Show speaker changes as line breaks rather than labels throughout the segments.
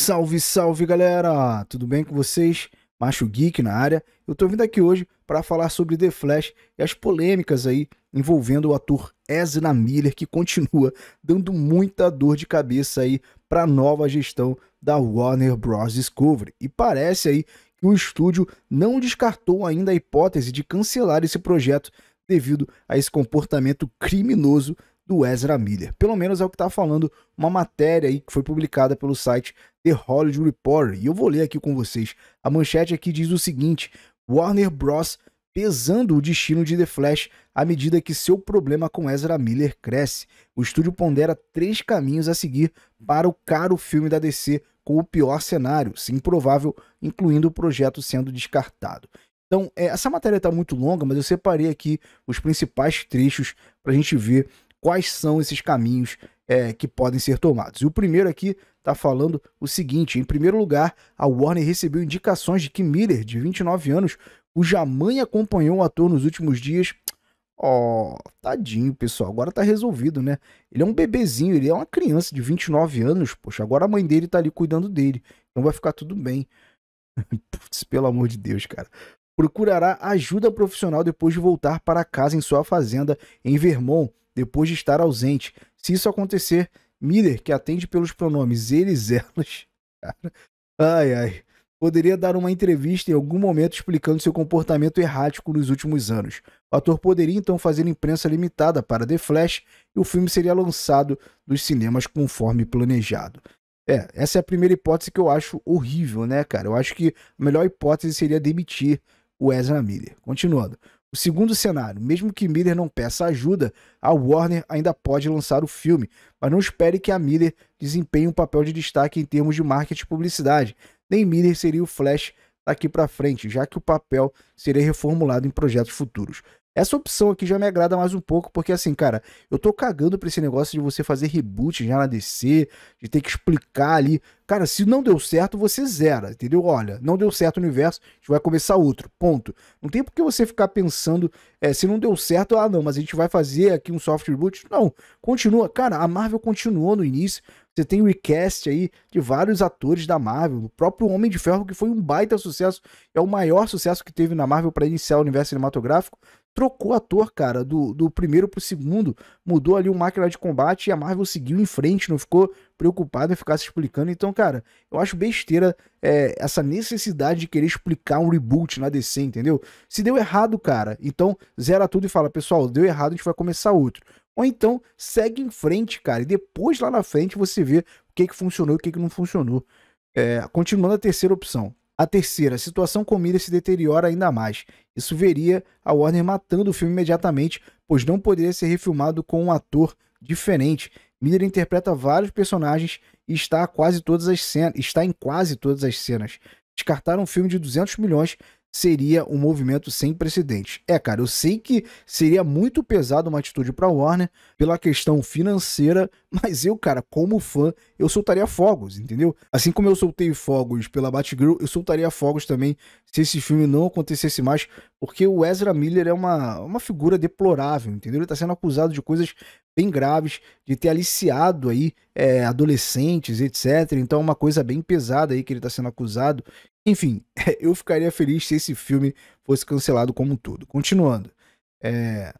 Salve, salve galera! Tudo bem com vocês? Macho Geek na área. Eu tô vindo aqui hoje para falar sobre The Flash e as polêmicas aí envolvendo o ator Ezra Miller, que continua dando muita dor de cabeça aí para a nova gestão da Warner Bros. Discovery. E parece aí que o estúdio não descartou ainda a hipótese de cancelar esse projeto devido a esse comportamento criminoso do Ezra Miller. Pelo menos é o que está falando uma matéria aí que foi publicada pelo site The Hollywood Reporter. E eu vou ler aqui com vocês. A manchete aqui diz o seguinte: Warner Bros. pesando o destino de The Flash à medida que seu problema com Ezra Miller cresce. O estúdio pondera três caminhos a seguir para o caro filme da DC com o pior cenário, se improvável, incluindo o projeto sendo descartado. Então, é, essa matéria está muito longa, mas eu separei aqui os principais trechos para a gente ver quais são esses caminhos é, que podem ser tomados. E o primeiro aqui está falando o seguinte: em primeiro lugar, a Warner recebeu indicações de que Miller, de 29 anos, cuja mãe acompanhou o ator nos últimos dias. Ó, oh, tadinho, pessoal. Agora tá resolvido, né? Ele é um bebezinho, ele é uma criança de 29 anos. Poxa, agora a mãe dele tá ali cuidando dele. Então vai ficar tudo bem. Putz, pelo amor de Deus, cara. Procurará ajuda profissional depois de voltar para casa em sua fazenda em Vermont depois de estar ausente. Se isso acontecer, Miller, que atende pelos pronomes eles, elas. Cara, ai, ai. Poderia dar uma entrevista em algum momento explicando seu comportamento errático nos últimos anos. O ator poderia então fazer imprensa limitada para The Flash e o filme seria lançado nos cinemas conforme planejado. É, essa é a primeira hipótese que eu acho horrível, né, cara? Eu acho que a melhor hipótese seria demitir o Ezra Miller. Continuando. O segundo cenário, mesmo que Miller não peça ajuda, a Warner ainda pode lançar o filme, mas não espere que a Miller desempenhe um papel de destaque em termos de marketing e publicidade. Nem Miller seria o Flash daqui para frente, já que o papel seria reformulado em projetos futuros. Essa opção aqui já me agrada mais um pouco, porque assim, cara, eu tô cagando pra esse negócio de você fazer reboot já na DC, de ter que explicar ali. Cara, se não deu certo, você zera, entendeu? Olha, não deu certo o universo, a gente vai começar outro, ponto. Não tem por que você ficar pensando, é, se não deu certo, ah não, mas a gente vai fazer aqui um soft reboot. Não, continua. Cara, a Marvel continuou no início, você tem o recast aí de vários atores da Marvel, o próprio Homem de Ferro, que foi um baita sucesso, é o maior sucesso que teve na Marvel para iniciar o universo cinematográfico trocou ator, cara, do, do primeiro pro segundo, mudou ali o máquina de combate e a Marvel seguiu em frente, não ficou preocupado, em ficar se explicando. Então, cara, eu acho besteira é, essa necessidade de querer explicar um reboot na DC, entendeu? Se deu errado, cara, então zera tudo e fala, pessoal, deu errado, a gente vai começar outro. Ou então segue em frente, cara, e depois lá na frente você vê o que que funcionou e o que que não funcionou. É, continuando a terceira opção. A terceira, a situação com Miller se deteriora ainda mais. Isso veria a Warner matando o filme imediatamente, pois não poderia ser refilmado com um ator diferente. Miller interpreta vários personagens e está, quase todas as cenas, está em quase todas as cenas. Descartar um filme de 200 milhões seria um movimento sem precedentes. É, cara, eu sei que seria muito pesado uma atitude para Warner pela questão financeira, mas eu, cara, como fã, eu soltaria fogos, entendeu? Assim como eu soltei fogos pela Batgirl, eu soltaria fogos também se esse filme não acontecesse mais, porque o Ezra Miller é uma, uma figura deplorável, entendeu? Ele tá sendo acusado de coisas bem graves, de ter aliciado aí é, adolescentes, etc. Então é uma coisa bem pesada aí que ele está sendo acusado. Enfim, eu ficaria feliz se esse filme fosse cancelado como um todo. Continuando. É...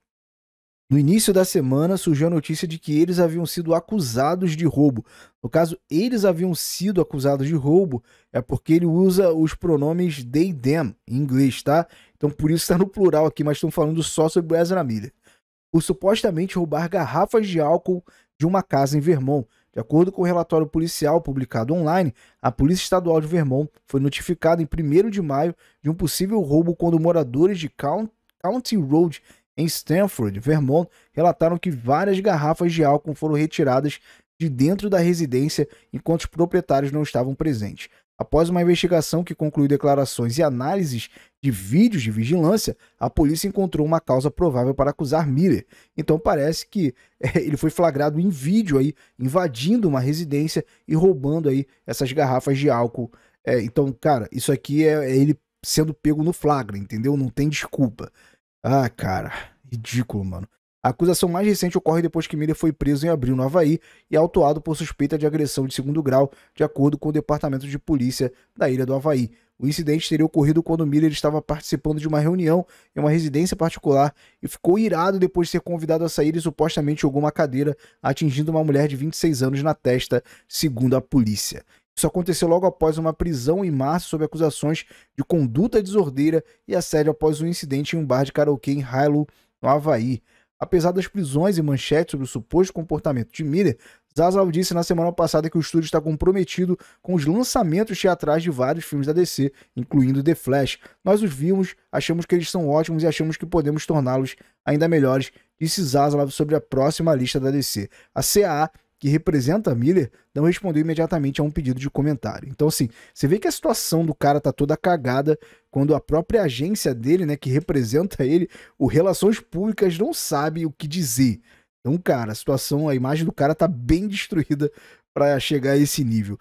No início da semana surgiu a notícia de que eles haviam sido acusados de roubo. No caso, eles haviam sido acusados de roubo, é porque ele usa os pronomes they, them em inglês, tá? Então por isso está no plural aqui, mas estão falando só sobre o Ezra Miller. Por supostamente roubar garrafas de álcool de uma casa em Vermont, de acordo com o relatório policial publicado online, a Polícia Estadual de Vermont foi notificada em 1 de maio de um possível roubo quando moradores de County Road em Stanford, Vermont, relataram que várias garrafas de álcool foram retiradas de dentro da residência enquanto os proprietários não estavam presentes. Após uma investigação que concluiu declarações e análises de vídeos de vigilância, a polícia encontrou uma causa provável para acusar Miller. Então parece que é, ele foi flagrado em vídeo aí invadindo uma residência e roubando aí essas garrafas de álcool. É, então, cara, isso aqui é, é ele sendo pego no flagra, entendeu? Não tem desculpa. Ah, cara, ridículo, mano. A acusação mais recente ocorre depois que Miller foi preso em abril no Havaí e autuado por suspeita de agressão de segundo grau, de acordo com o Departamento de Polícia da Ilha do Havaí. O incidente teria ocorrido quando Miller estava participando de uma reunião em uma residência particular e ficou irado depois de ser convidado a sair e supostamente jogou uma cadeira, atingindo uma mulher de 26 anos na testa, segundo a polícia. Isso aconteceu logo após uma prisão em março sob acusações de conduta desordeira e assédio após um incidente em um bar de karaokê em Hilo, no Havaí. Apesar das prisões e manchetes sobre o suposto comportamento de Miller, Zaslav disse na semana passada que o estúdio está comprometido com os lançamentos teatrais de vários filmes da DC, incluindo The Flash. Nós os vimos, achamos que eles são ótimos e achamos que podemos torná-los ainda melhores, disse Zaslav sobre a próxima lista da DC. A CAA que representa a Miller, não respondeu imediatamente a um pedido de comentário. Então, assim, você vê que a situação do cara tá toda cagada quando a própria agência dele, né, que representa ele, o Relações Públicas não sabe o que dizer. Então, cara, a situação, a imagem do cara tá bem destruída para chegar a esse nível.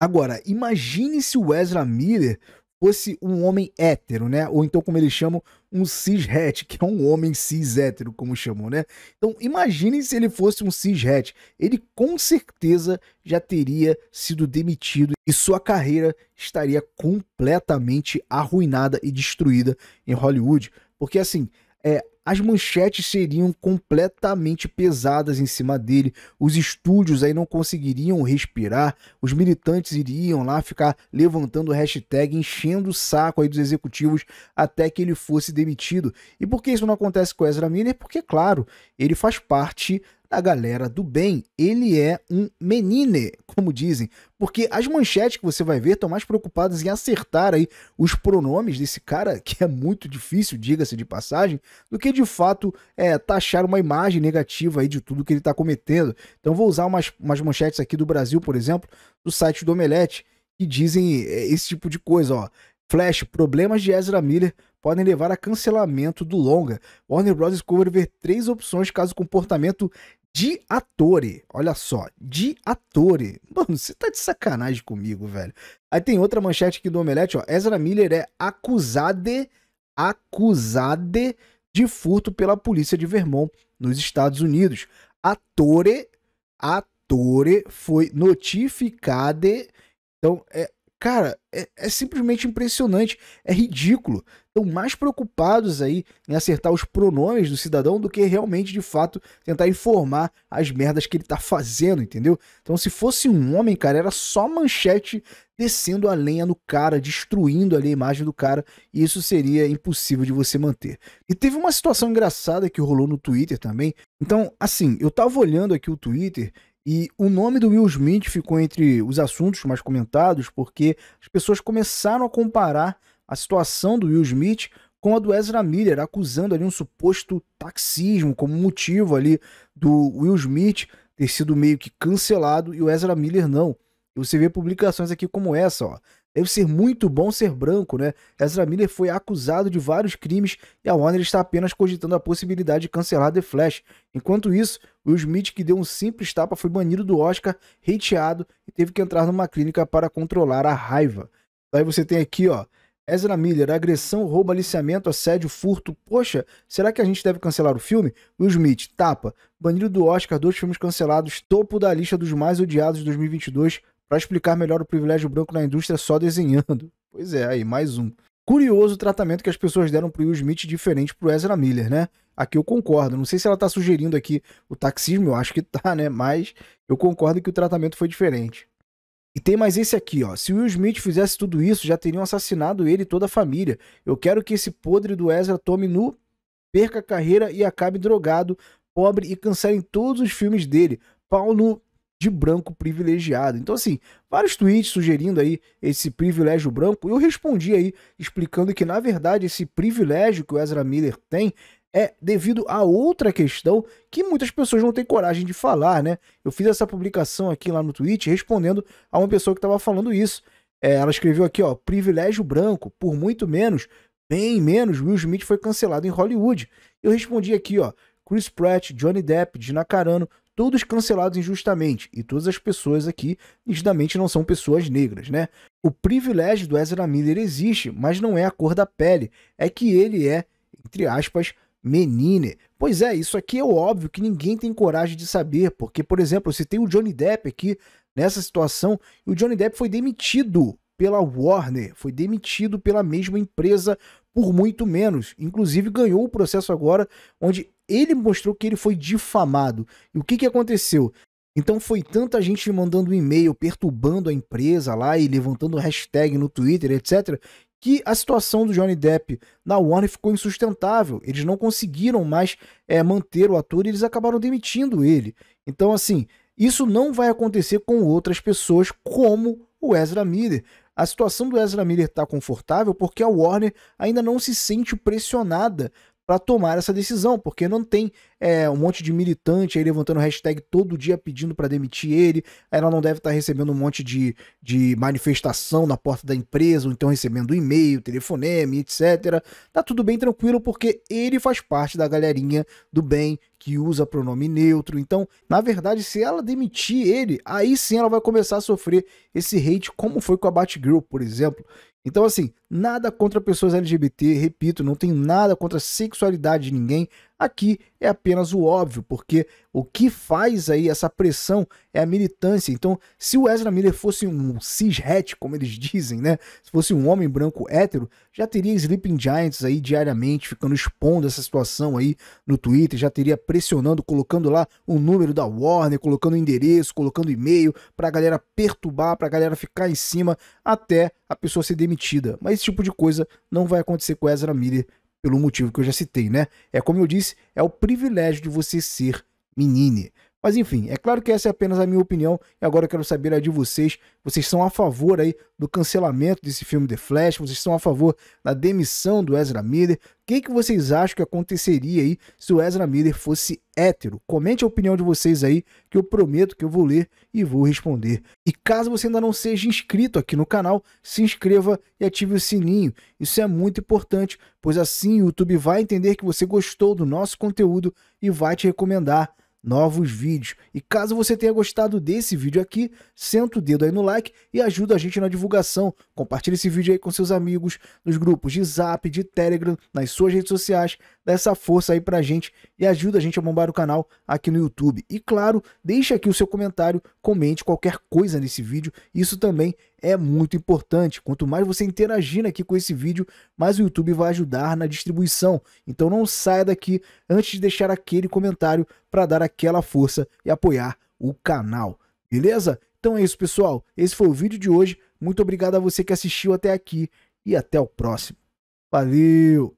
Agora, imagine se o Ezra Miller fosse um homem hétero, né? Ou então, como eles chamam, um cis-het, que é um homem cis hétero, como chamam, né? Então, imaginem se ele fosse um cis-het, Ele com certeza já teria sido demitido e sua carreira estaria completamente arruinada e destruída em Hollywood. Porque, assim, é, as manchetes seriam completamente pesadas em cima dele, os estúdios aí não conseguiriam respirar, os militantes iriam lá ficar levantando hashtag, enchendo o saco aí dos executivos até que ele fosse demitido. E por que isso não acontece com Ezra Miller? Porque, claro, ele faz parte da galera do bem, ele é um menine, como dizem, porque as manchetes que você vai ver estão mais preocupadas em acertar aí os pronomes desse cara, que é muito difícil, diga-se de passagem, do que de fato é, taxar uma imagem negativa aí de tudo que ele está cometendo. Então vou usar umas, umas manchetes aqui do Brasil, por exemplo, do site do Omelete, que dizem é, esse tipo de coisa, ó. Flash, problemas de Ezra Miller podem levar a cancelamento do longa. Warner Bros. Discovery vê três opções caso comportamento de atore. Olha só, de atore. Mano, você tá de sacanagem comigo, velho. Aí tem outra manchete aqui do Omelete, ó. Ezra Miller é acusado, acusado de furto pela polícia de Vermont, nos Estados Unidos. Atore, atore foi notificado então, é, Cara, é, é, simplesmente impressionante, é ridículo. Estão mais preocupados aí em acertar os pronomes do cidadão do que realmente, de fato, tentar informar as merdas que ele tá fazendo, entendeu? Então, se fosse um homem, cara, era só manchete descendo a lenha no cara, destruindo ali a imagem do cara, e isso seria impossível de você manter. E teve uma situação engraçada que rolou no Twitter também. Então, assim, eu tava olhando aqui o Twitter e o nome do Will Smith ficou entre os assuntos mais comentados porque as pessoas começaram a comparar a situação do Will Smith com a do Ezra Miller, acusando ali um suposto taxismo como motivo ali do Will Smith ter sido meio que cancelado e o Ezra Miller não. E você vê publicações aqui como essa, ó. Deve é ser muito bom ser branco, né? Ezra Miller foi acusado de vários crimes e a Warner está apenas cogitando a possibilidade de cancelar The Flash. Enquanto isso, Will Smith, que deu um simples tapa, foi banido do Oscar, hateado e teve que entrar numa clínica para controlar a raiva. Aí você tem aqui, ó. Ezra Miller, agressão, roubo, aliciamento, assédio, furto. Poxa, será que a gente deve cancelar o filme? Will Smith, tapa. Banido do Oscar, dois filmes cancelados, topo da lista dos mais odiados de 2022 para explicar melhor o privilégio branco na indústria só desenhando. Pois é, aí mais um. Curioso o tratamento que as pessoas deram pro Will Smith diferente pro Ezra Miller, né? Aqui eu concordo. Não sei se ela tá sugerindo aqui o taxismo, eu acho que tá, né? Mas eu concordo que o tratamento foi diferente. E tem mais esse aqui, ó. Se o Will Smith fizesse tudo isso, já teriam assassinado ele e toda a família. Eu quero que esse podre do Ezra tome nu, perca a carreira e acabe drogado, pobre e cancelem todos os filmes dele. Paulo, no de branco privilegiado. Então, assim, vários tweets sugerindo aí esse privilégio branco, eu respondi aí explicando que, na verdade, esse privilégio que o Ezra Miller tem é devido a outra questão que muitas pessoas não têm coragem de falar, né? Eu fiz essa publicação aqui lá no tweet respondendo a uma pessoa que estava falando isso. É, ela escreveu aqui, ó, privilégio branco, por muito menos, bem menos, Will Smith foi cancelado em Hollywood. Eu respondi aqui, ó, Chris Pratt, Johnny Depp, Dina Carano, todos cancelados injustamente, e todas as pessoas aqui nitidamente não são pessoas negras, né? O privilégio do Ezra Miller existe, mas não é a cor da pele, é que ele é, entre aspas, menine. Pois é, isso aqui é óbvio que ninguém tem coragem de saber, porque, por exemplo, se tem o Johnny Depp aqui nessa situação, e o Johnny Depp foi demitido pela Warner, foi demitido pela mesma empresa por muito menos. Inclusive ganhou o processo agora, onde ele mostrou que ele foi difamado. E o que, que aconteceu? Então foi tanta gente mandando e-mail, perturbando a empresa lá e levantando hashtag no Twitter, etc., que a situação do Johnny Depp na Warner ficou insustentável. Eles não conseguiram mais é, manter o ator e eles acabaram demitindo ele. Então, assim, isso não vai acontecer com outras pessoas como o Ezra Miller. A situação do Ezra Miller está confortável porque a Warner ainda não se sente pressionada para tomar essa decisão, porque não tem é, um monte de militante aí levantando hashtag todo dia pedindo para demitir ele. Ela não deve estar tá recebendo um monte de, de manifestação na porta da empresa, ou então recebendo e-mail, telefonema, etc. Tá tudo bem tranquilo, porque ele faz parte da galerinha do bem que usa pronome neutro. Então, na verdade, se ela demitir ele, aí sim ela vai começar a sofrer esse hate, como foi com a Batgirl, por exemplo. Então, assim, Nada contra pessoas LGBT, repito, não tem nada contra a sexualidade de ninguém. Aqui é apenas o óbvio, porque o que faz aí essa pressão é a militância. Então, se o Ezra Miller fosse um cishet, como eles dizem, né? Se fosse um homem branco hétero, já teria Sleeping Giants aí diariamente ficando expondo essa situação aí no Twitter, já teria pressionando, colocando lá o número da Warner, colocando o endereço, colocando e-mail, pra galera perturbar, pra galera ficar em cima até a pessoa ser demitida. Mas esse tipo de coisa não vai acontecer com Ezra Miller pelo motivo que eu já citei, né? É como eu disse, é o privilégio de você ser menine. Mas enfim, é claro que essa é apenas a minha opinião e agora eu quero saber a de vocês. Vocês são a favor aí do cancelamento desse filme The Flash? Vocês são a favor da demissão do Ezra Miller? O que, que vocês acham que aconteceria aí se o Ezra Miller fosse hétero? Comente a opinião de vocês aí que eu prometo que eu vou ler e vou responder. E caso você ainda não seja inscrito aqui no canal, se inscreva e ative o sininho. Isso é muito importante, pois assim o YouTube vai entender que você gostou do nosso conteúdo e vai te recomendar novos vídeos. E caso você tenha gostado desse vídeo aqui, senta o dedo aí no like e ajuda a gente na divulgação. Compartilhe esse vídeo aí com seus amigos, nos grupos de Zap, de Telegram, nas suas redes sociais. Dá essa força aí pra gente e ajuda a gente a bombar o canal aqui no YouTube. E claro, deixe aqui o seu comentário, comente qualquer coisa nesse vídeo. Isso também é muito importante. Quanto mais você interagir aqui com esse vídeo, mais o YouTube vai ajudar na distribuição. Então não saia daqui antes de deixar aquele comentário para dar aquela força e apoiar o canal. Beleza? Então é isso, pessoal. Esse foi o vídeo de hoje. Muito obrigado a você que assistiu até aqui e até o próximo. Valeu!